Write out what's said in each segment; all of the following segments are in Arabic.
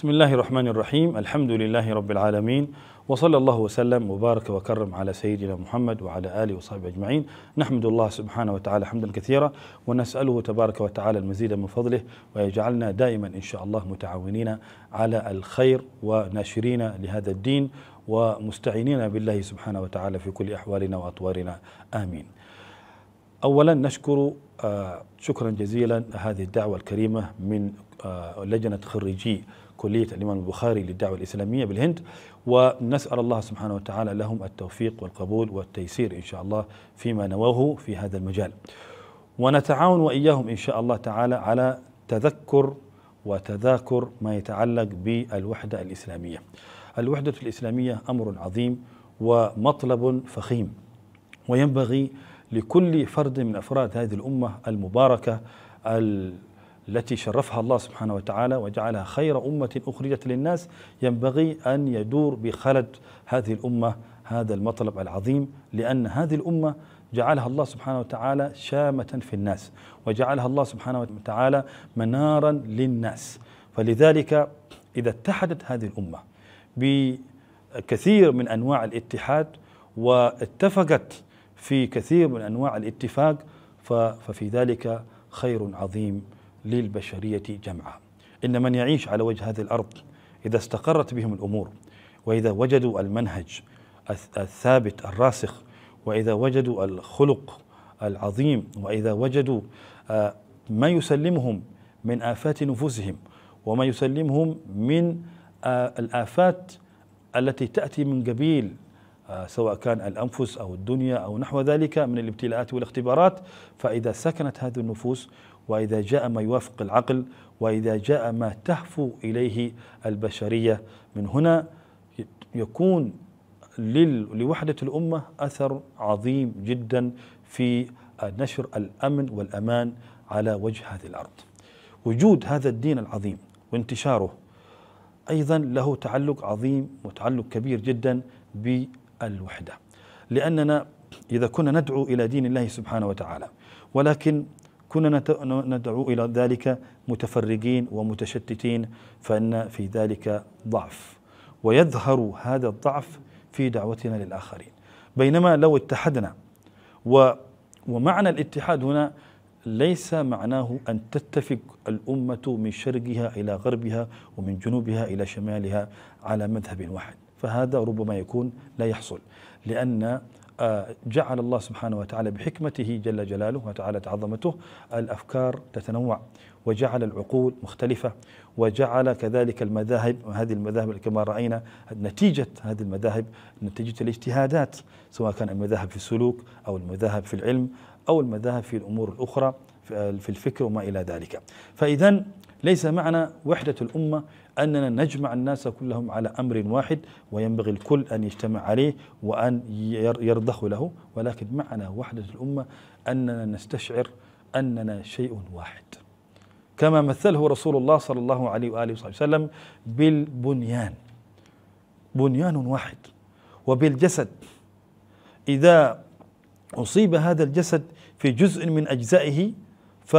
بسم الله الرحمن الرحيم الحمد لله رب العالمين وصلى الله وسلم وبارك وكرم على سيدنا محمد وعلى آله وصحبه أجمعين نحمد الله سبحانه وتعالى حمدا كثيرا ونسأله تبارك وتعالى المزيد من فضله ويجعلنا دائما إن شاء الله متعاونين على الخير وناشرين لهذا الدين ومستعينين بالله سبحانه وتعالى في كل أحوالنا وأطوارنا آمين أولا نشكر شكرا جزيلا هذه الدعوة الكريمة من لجنة خريجي كلية الإمام البخاري للدعوة الإسلامية بالهند ونسأل الله سبحانه وتعالى لهم التوفيق والقبول والتيسير إن شاء الله فيما نووه في هذا المجال ونتعاون وإياهم إن شاء الله تعالى على تذكر وتذاكر ما يتعلق بالوحدة الإسلامية الوحدة الإسلامية أمر عظيم ومطلب فخيم وينبغي لكل فرد من أفراد هذه الأمة المباركة التي شرفها الله سبحانه وتعالى وجعلها خير أمة أخرجت للناس ينبغي أن يدور بخلد هذه الأمة هذا المطلب العظيم لأن هذه الأمة جعلها الله سبحانه وتعالى شامة في الناس وجعلها الله سبحانه وتعالى منارا للناس فلذلك إذا اتحدت هذه الأمة بكثير من أنواع الاتحاد واتفقت في كثير من أنواع الاتفاق ففي ذلك خير عظيم للبشرية جمعاء إن من يعيش على وجه هذه الأرض إذا استقرت بهم الأمور وإذا وجدوا المنهج الثابت الراسخ وإذا وجدوا الخلق العظيم وإذا وجدوا آه، ما يسلمهم من آفات نفوسهم وما يسلمهم من آه، الآفات التي تأتي من قبيل آه، سواء كان الأنفس أو الدنيا أو نحو ذلك من الابتلاءات والاختبارات فإذا سكنت هذه النفوس وإذا جاء ما يوافق العقل وإذا جاء ما تهفو إليه البشرية من هنا يكون لوحدة الأمة أثر عظيم جدا في نشر الأمن والأمان على وجه هذه الأرض وجود هذا الدين العظيم وانتشاره أيضا له تعلق عظيم وتعلق كبير جدا بالوحدة لأننا إذا كنا ندعو إلى دين الله سبحانه وتعالى ولكن كنا ندعو إلى ذلك متفرقين ومتشتتين فإن في ذلك ضعف ويظهر هذا الضعف في دعوتنا للآخرين بينما لو اتحدنا و ومعنى الاتحاد هنا ليس معناه أن تتفق الأمة من شرقها إلى غربها ومن جنوبها إلى شمالها على مذهب واحد فهذا ربما يكون لا يحصل لأن جعل الله سبحانه وتعالى بحكمته جل جلاله وتعالى عظمته الافكار تتنوع وجعل العقول مختلفه وجعل كذلك المذاهب هذه المذاهب كما راينا نتيجه هذه المذاهب نتيجه الاجتهادات سواء كان المذاهب في السلوك او المذاهب في العلم او المذاهب في الامور الاخرى في الفكر وما الى ذلك فاذا ليس معنى وحدة الأمة أننا نجمع الناس كلهم على أمر واحد وينبغي الكل أن يجتمع عليه وأن يرضخ له ولكن معنى وحدة الأمة أننا نستشعر أننا شيء واحد كما مثله رسول الله صلى الله عليه وآله وصحبه وسلم بالبنيان بنيان واحد وبالجسد إذا أصيب هذا الجسد في جزء من أجزائه ف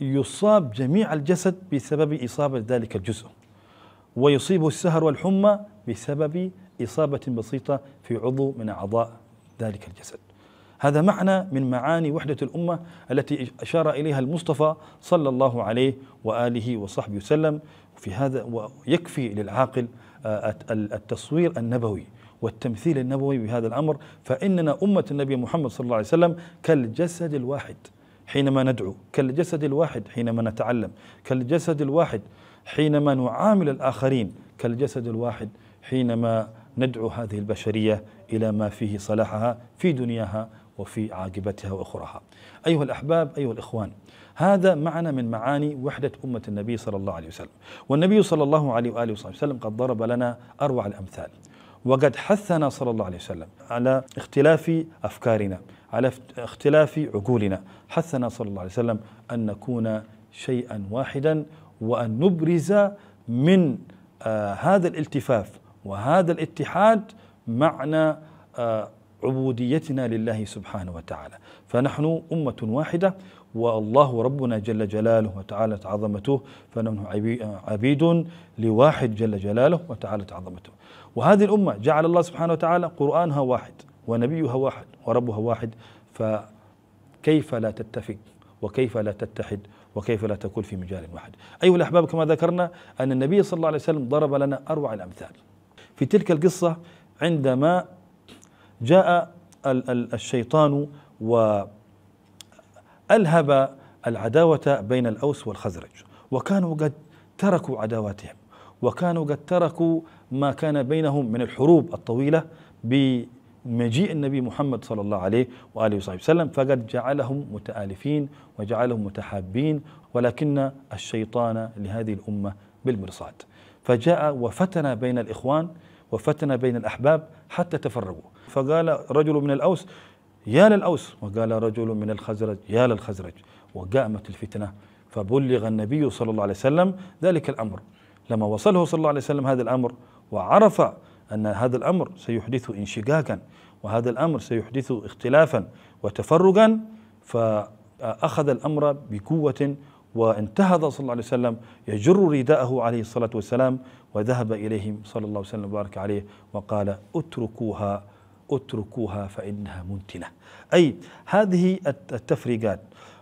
يصاب جميع الجسد بسبب إصابة ذلك الجزء ويصيب السهر والحمى بسبب إصابة بسيطة في عضو من أعضاء ذلك الجسد هذا معنى من معاني وحدة الأمة التي أشار إليها المصطفى صلى الله عليه وآله وصحبه وسلم في هذا ويكفي للعاقل آه، التصوير النبوي والتمثيل النبوي بهذا الأمر فإننا أمة النبي محمد صلى الله عليه وسلم كالجسد الواحد حينما ندعو كالجسد الواحد حينما نتعلم كالجسد الواحد حينما نعامل الآخرين كالجسد الواحد حينما ندعو هذه البشرية إلى ما فيه صلاحها في دنياها وفي عاقبتها وأخرها أيها الأحباب أيها الإخوان هذا معنى من معاني وحدة أمة النبي صلى الله عليه وسلم والنبي صلى الله عليه وآله وسلم قد ضرب لنا أروع الأمثال وقد حثنا صلى الله عليه وسلم على اختلاف أفكارنا على اختلاف عقولنا حثنا صلى الله عليه وسلم أن نكون شيئا واحدا وأن نبرز من آه هذا الالتفاف وهذا الاتحاد معنى آه عبوديتنا لله سبحانه وتعالى فنحن أمة واحدة والله ربنا جل جلاله وتعالى عظمته فنحن عبيد لواحد جل جلاله وتعالى عظمته وهذه الأمة جعل الله سبحانه وتعالى قرآنها واحد ونبيها واحد وربها واحد فكيف لا تتفق وكيف لا تتحد وكيف لا تكون في مجال واحد أيها الأحباب كما ذكرنا أن النبي صلى الله عليه وسلم ضرب لنا أروع الأمثال في تلك القصة عندما جاء الشيطان وألهب العداوة بين الأوس والخزرج وكانوا قد تركوا عداواتهم وكانوا قد تركوا ما كان بينهم من الحروب الطويلة ب مجيء النبي محمد صلى الله عليه وآله وصحبه وسلم فقد جعلهم متآلفين وجعلهم متحابين ولكن الشيطان لهذه الأمة بالمرصاد فجاء وفتن بين الإخوان وفتن بين الأحباب حتى تفرقوا فقال رجل من الأوس يا للأوس وقال رجل من الخزرج يا للخزرج وقامت الفتنة فبلغ النبي صلى الله عليه وسلم ذلك الأمر لما وصله صلى الله عليه وسلم هذا الأمر وعرف أن هذا الأمر سيحدث انشقاقا وهذا الأمر سيحدث اختلافا وتفرقا فأخذ الأمر بقوة وانتهض صلى الله عليه وسلم يجر رداءه عليه الصلاة والسلام وذهب إليهم صلى الله عليه وسلم وبارك عليه وقال اتركوها اتركوها فإنها منتنة أي هذه التفريقات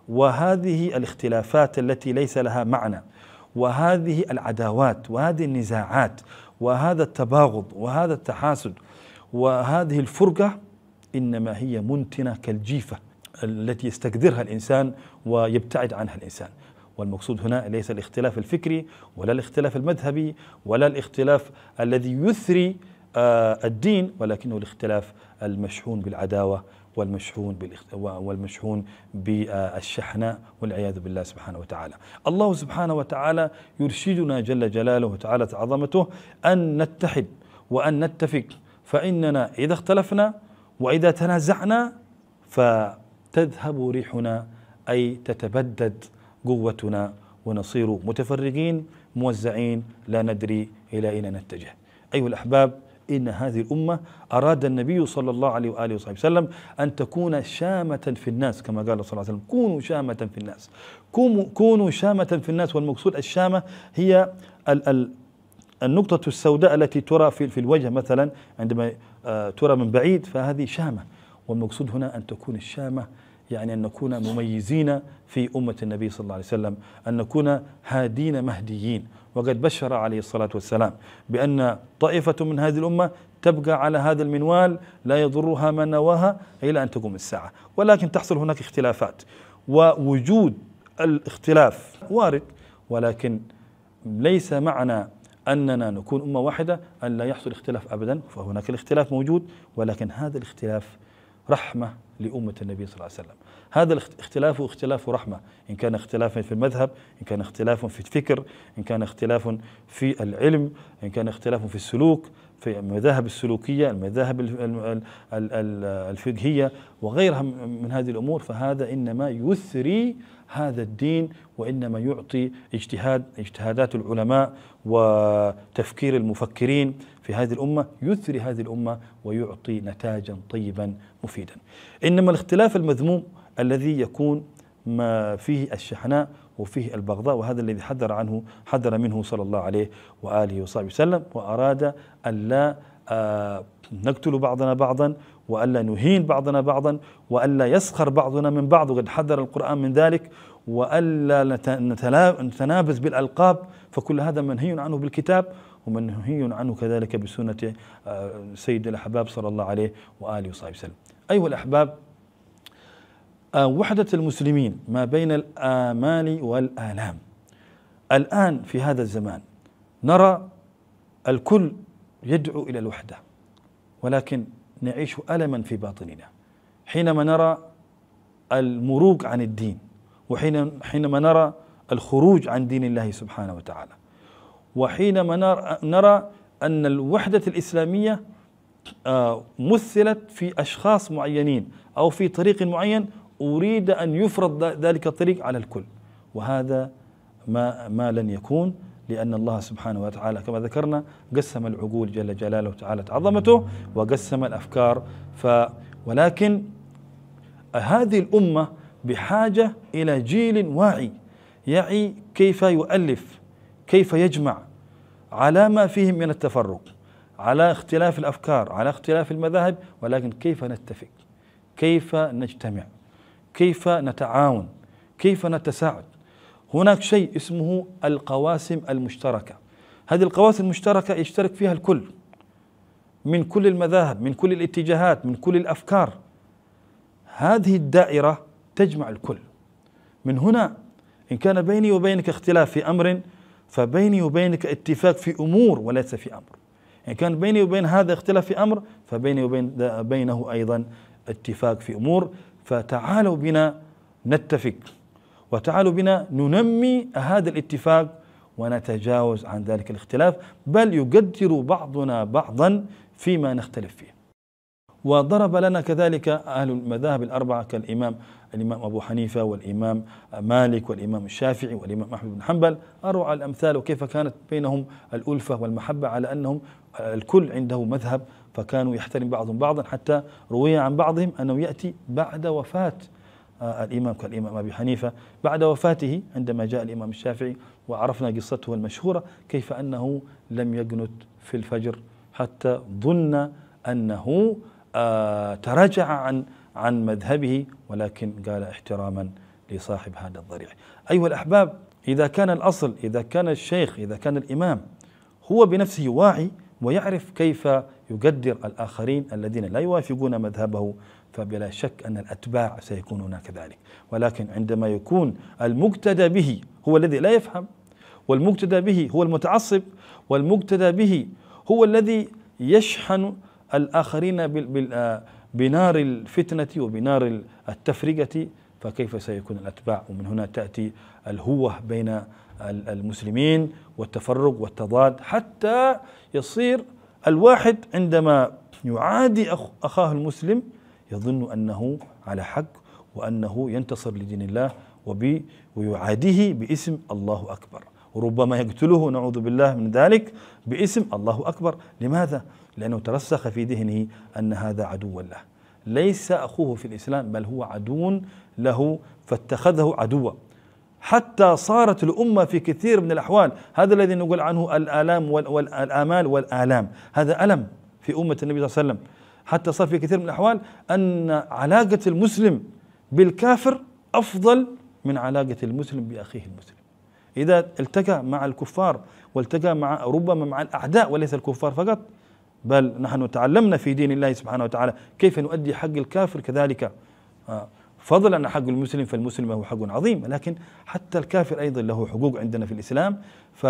وهذه الاختلافات التي ليس لها معنى وهذه العداوات وهذه النزاعات وهذا التباغض وهذا التحاسد وهذه الفرقة إنما هي منتنة كالجيفة التي يستقدرها الإنسان ويبتعد عنها الإنسان والمقصود هنا ليس الاختلاف الفكري ولا الاختلاف المذهبي ولا الاختلاف الذي يثري آه، الدين ولكنه الاختلاف المشحون بالعداوة والمشحون والمشحون بالشحناء والعياذ بالله سبحانه وتعالى الله سبحانه وتعالى يرشدنا جل جلاله وتعالى عظمته أن نتحد وأن نتفق فإننا إذا اختلفنا وإذا تنازعنا فتذهب ريحنا أي تتبدد قوتنا ونصير متفرقين موزعين لا ندري إلى أين نتجه أيها الأحباب إن هذه الأمة أراد النبي صلى الله عليه وآله وصحبه وسلم أن تكون شامة في الناس كما قال صلى الله عليه وسلم كونوا شامة في الناس كونوا شامة في الناس والمقصود الشامة هي ال ال النقطة السوداء التي ترى في, في الوجه مثلا عندما آه، ترى من بعيد فهذه شامة والمقصود هنا أن تكون الشامة يعني أن نكون مميزين في أمة النبي صلى الله عليه وسلم أن نكون هادين مهديين وقد بشر عليه الصلاة والسلام بأن طائفة من هذه الأمة تبقى على هذا المنوال لا يضرها ما نواها إلى أن تقوم الساعة ولكن تحصل هناك اختلافات ووجود الاختلاف وارد ولكن ليس معنى أننا نكون أمة واحدة أن لا يحصل اختلاف أبدا فهناك الاختلاف موجود ولكن هذا الاختلاف رحمة لأمة النبي صلى الله عليه وسلم هذا الاختلاف اختلاف رحمة إن كان اختلافا في المذهب إن كان اختلاف في الفكر إن كان اختلاف في العلم إن كان اختلاف في السلوك في المذاهب السلوكية المذاهب الفقهية وغيرها من هذه الأمور فهذا إنما يثري هذا الدين وإنما يعطي اجتهاد اجتهادات العلماء وتفكير المفكرين في هذه الأمة يثري هذه الأمة ويعطي نتاجا طيبا مفيدا إنما الاختلاف المذموم الذي يكون ما فيه الشحناء وفيه البغضاء وهذا الذي حذر عنه حذر منه صلى الله عليه وآله وصحبه وسلم وأراد أن لا آه، نقتل بعضنا بعضا وألا نهين بعضنا بعضا وألا يسخر بعضنا من بعض وقد حذر القرآن من ذلك وألا نتنابز بالألقاب فكل هذا منهي عنه بالكتاب ومنهي عنه كذلك بسنة آه، سيد الأحباب صلى الله عليه وآله وصحبه وسلم أيها الأحباب آه، وحدة المسلمين ما بين الآمال والآلام الآن في هذا الزمان نرى الكل يدعو إلى الوحدة ولكن نعيش ألما في باطننا حينما نرى المروق عن الدين وحينما نرى الخروج عن دين الله سبحانه وتعالى وحينما نرى أن الوحدة الإسلامية آه، مثلت في أشخاص معينين أو في طريق معين أريد أن يفرض ذلك الطريق على الكل وهذا ما, ما لن يكون لأن الله سبحانه وتعالى كما ذكرنا قسم العقول جل جلاله وتعالى عظمته وقسم الأفكار ف ولكن هذه الأمة بحاجة إلى جيل واعي يعي كيف يؤلف كيف يجمع على ما فيهم من التفرق على اختلاف الافكار على اختلاف المذاهب ولكن كيف نتفق كيف نجتمع كيف نتعاون كيف نتساعد هناك شيء اسمه القواسم المشتركه هذه القواسم المشتركه يشترك فيها الكل من كل المذاهب من كل الاتجاهات من كل الافكار هذه الدائره تجمع الكل من هنا ان كان بيني وبينك اختلاف في امر فبيني وبينك اتفاق في أمور وليس في أمر يعني كان بيني وبين هذا اختلاف في أمر فبيني وبين بينه أيضا اتفاق في أمور فتعالوا بنا نتفق وتعالوا بنا ننمي هذا الاتفاق ونتجاوز عن ذلك الاختلاف بل يقدر بعضنا بعضا فيما نختلف فيه وضرب لنا كذلك أهل المذاهب الأربعة كالإمام الإمام أبو حنيفة والإمام مالك والإمام الشافعي والإمام أحمد بن حنبل أروع الأمثال وكيف كانت بينهم الألفة والمحبة على أنهم الكل عنده مذهب فكانوا يحترم بعضهم بعضا حتى روي عن بعضهم أنه يأتي بعد وفاة آه، الإمام كالإمام أبي حنيفة بعد وفاته عندما جاء الإمام الشافعي وعرفنا قصته المشهورة كيف أنه لم يقنت في الفجر حتى ظن أنه آه، تراجع عن عن مذهبه ولكن قال احتراما لصاحب هذا الضريع أيها الأحباب إذا كان الأصل إذا كان الشيخ إذا كان الإمام هو بنفسه واعي ويعرف كيف يقدر الآخرين الذين لا يوافقون مذهبه فبلا شك أن الأتباع سيكونون كذلك ولكن عندما يكون المقتدى به هو الذي لا يفهم والمقتدى به هو المتعصب والمقتدى به هو الذي يشحن الآخرين بال آه، بنار الفتنة وبنار التفرقة فكيف سيكون الأتباع ومن هنا تأتي الهوة بين المسلمين والتفرق والتضاد حتى يصير الواحد عندما يعادي أخاه المسلم يظن أنه على حق وأنه ينتصر لدين الله وبي ويعاديه باسم الله أكبر وربما يقتله نعوذ بالله من ذلك باسم الله أكبر لماذا؟ لأنه ترسخ في ذهنه أن هذا عدو له ليس أخوه في الإسلام بل هو عدو له فاتخذه عدوا حتى صارت الأمة في كثير من الأحوال هذا الذي نقول عنه الآلام والآمال والآلام هذا ألم في أمة النبي صلى الله عليه وسلم حتى صار في كثير من الأحوال أن علاقة المسلم بالكافر أفضل من علاقة المسلم بأخيه المسلم إذا التقى مع الكفار والتقى مع ربما مع الأعداء وليس الكفار فقط بل نحن تعلمنا في دين الله سبحانه وتعالى كيف نؤدي حق الكافر كذلك آه، فضلا عن حق المسلم فالمسلم هو حق عظيم لكن حتى الكافر أيضا له حقوق عندنا في الإسلام ف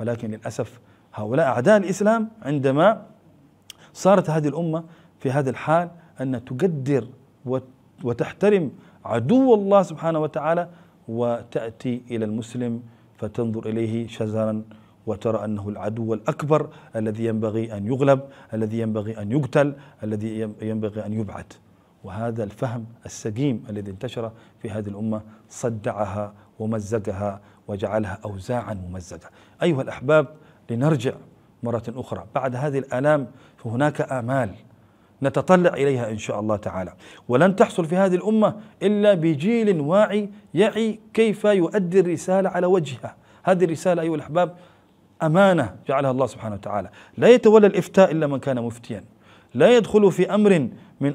ولكن للأسف هؤلاء أعداء الإسلام عندما صارت هذه الأمة في هذا الحال أن تقدر وتحترم عدو الله سبحانه وتعالى وتأتي إلى المسلم فتنظر إليه شزرا وترى أنه العدو الأكبر الذي ينبغي أن يغلب الذي ينبغي أن يقتل الذي ينبغي أن يبعد وهذا الفهم السقيم الذي انتشر في هذه الأمة صدعها ومزقها وجعلها أوزاعا ممزقة أيها الأحباب لنرجع مرة أخرى بعد هذه الآلام فهناك آمال نتطلع اليها ان شاء الله تعالى ولن تحصل في هذه الامه الا بجيل واعي يعي كيف يؤدي الرساله على وجهها هذه الرساله ايها الاحباب امانه جعلها الله سبحانه وتعالى لا يتولى الافتاء الا من كان مفتيا لا يدخل في امر من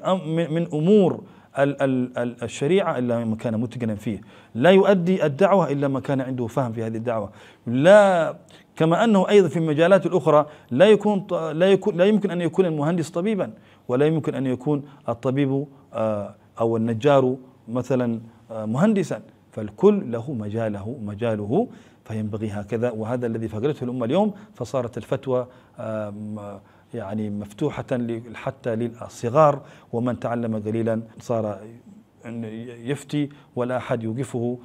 من امور الشريعة إلا من كان متقنا فيه لا يؤدي الدعوة إلا من كان عنده فهم في هذه الدعوة لا كما أنه أيضا في المجالات الأخرى لا يكون لا يكون لا يمكن أن يكون المهندس طبيبا ولا يمكن أن يكون الطبيب آه، أو النجار مثلا آه، مهندسا فالكل له مجاله مجاله فينبغي هكذا وهذا الذي فقدته الأمة اليوم فصارت الفتوى يعني مفتوحة حتى للصغار ومن تعلم قليلا صار يفتي ولا أحد يوقفه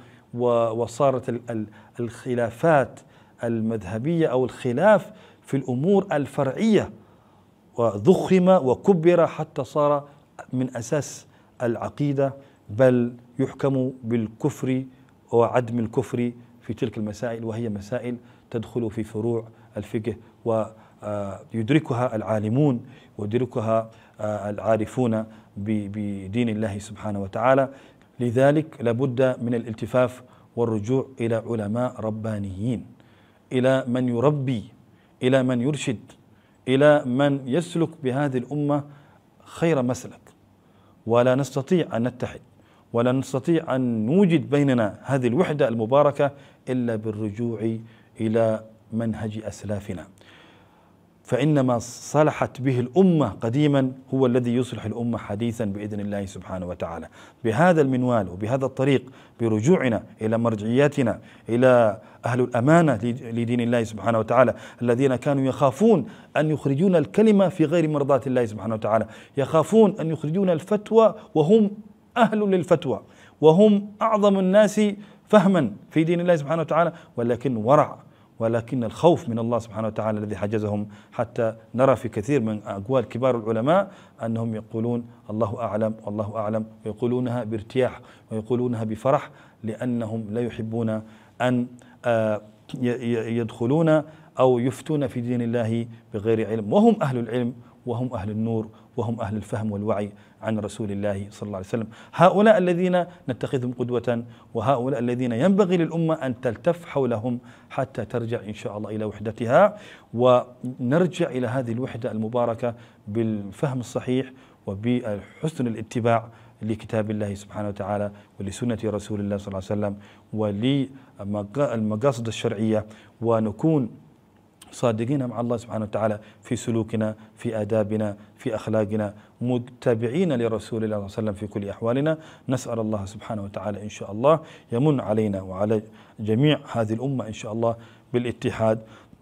وصارت الخلافات المذهبية أو الخلاف في الأمور الفرعية وضخم وكبر حتى صار من أساس العقيدة بل يحكم بالكفر وعدم الكفر في تلك المسائل وهي مسائل تدخل في فروع الفقه ويدركها آه، العالمون ويدركها آه، العارفون بدين الله سبحانه وتعالى لذلك لابد من الالتفاف والرجوع الى علماء ربانيين الى من يربي الى من يرشد إلى من يسلك بهذه الأمة خير مسلك ولا نستطيع أن نتحد ولا نستطيع أن نوجد بيننا هذه الوحدة المباركة إلا بالرجوع إلى منهج أسلافنا فإنما صلحت به الأمة قديما هو الذي يصلح الأمة حديثا بإذن الله سبحانه وتعالى بهذا المنوال وبهذا الطريق برجوعنا إلى مرجعياتنا إلى أهل الأمانة لدين الله سبحانه وتعالى الذين كانوا يخافون أن يخرجون الكلمة في غير مرضاة الله سبحانه وتعالى يخافون أن يخرجون الفتوى وهم أهل للفتوى وهم أعظم الناس فهما في دين الله سبحانه وتعالى ولكن ورع ولكن الخوف من الله سبحانه وتعالى الذي حجزهم حتى نرى في كثير من أقوال كبار العلماء أنهم يقولون الله أعلم والله أعلم ويقولونها بارتياح ويقولونها بفرح لأنهم لا يحبون أن آه، يدخلون أو يفتون في دين الله بغير علم وهم أهل العلم وهم أهل النور وهم أهل الفهم والوعي عن رسول الله صلى الله عليه وسلم هؤلاء الذين نتخذهم قدوة وهؤلاء الذين ينبغي للأمة أن تلتف حولهم حتى ترجع إن شاء الله إلى وحدتها ونرجع إلى هذه الوحدة المباركة بالفهم الصحيح وبحسن الاتباع لكتاب الله سبحانه وتعالى ولسنة رسول الله صلى الله عليه وسلم وللمقاصد الشرعية ونكون صادقين مع الله سبحانه وتعالى في سلوكنا في آدابنا في أخلاقنا متبعين لرسول الله صلى الله عليه وسلم في كل أحوالنا نسأل الله سبحانه وتعالى إن شاء الله يمن علينا وعلى جميع هذه الأمة إن شاء الله بالاتحاد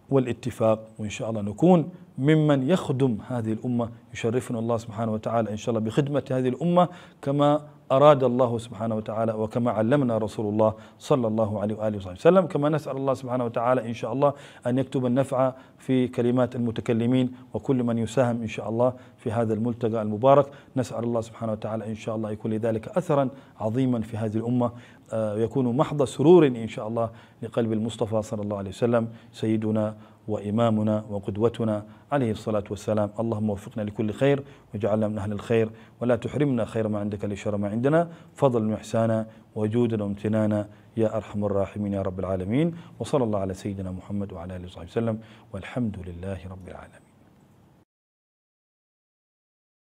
والاتفاق وإن شاء الله نكون ممن يخدم هذه الأمة يشرفنا الله سبحانه وتعالى إن شاء الله بخدمة هذه الأمة كما أراد الله سبحانه وتعالى وكما علمنا رسول الله صلى الله عليه وآله وصحبه وسلم كما نسأل الله سبحانه وتعالى إن شاء الله أن يكتب النفع في كلمات المتكلمين وكل من يساهم إن شاء الله في هذا الملتقى المبارك نسأل الله سبحانه وتعالى إن شاء الله يكون لذلك أثرا عظيما في هذه الأمة آه، يكون محض سرور إن شاء الله لقلب المصطفى صلى الله عليه وسلم سيدنا وإمامنا وقدوتنا عليه الصلاة والسلام اللهم وفقنا لكل خير واجعلنا من أهل الخير ولا تحرمنا خير ما عندك لشر ما عندنا فضل وإحسانا وجودا وامتنانا يا أرحم الراحمين يا رب العالمين وصلى الله على سيدنا محمد وعلى آله وصحبه وسلم والحمد لله رب العالمين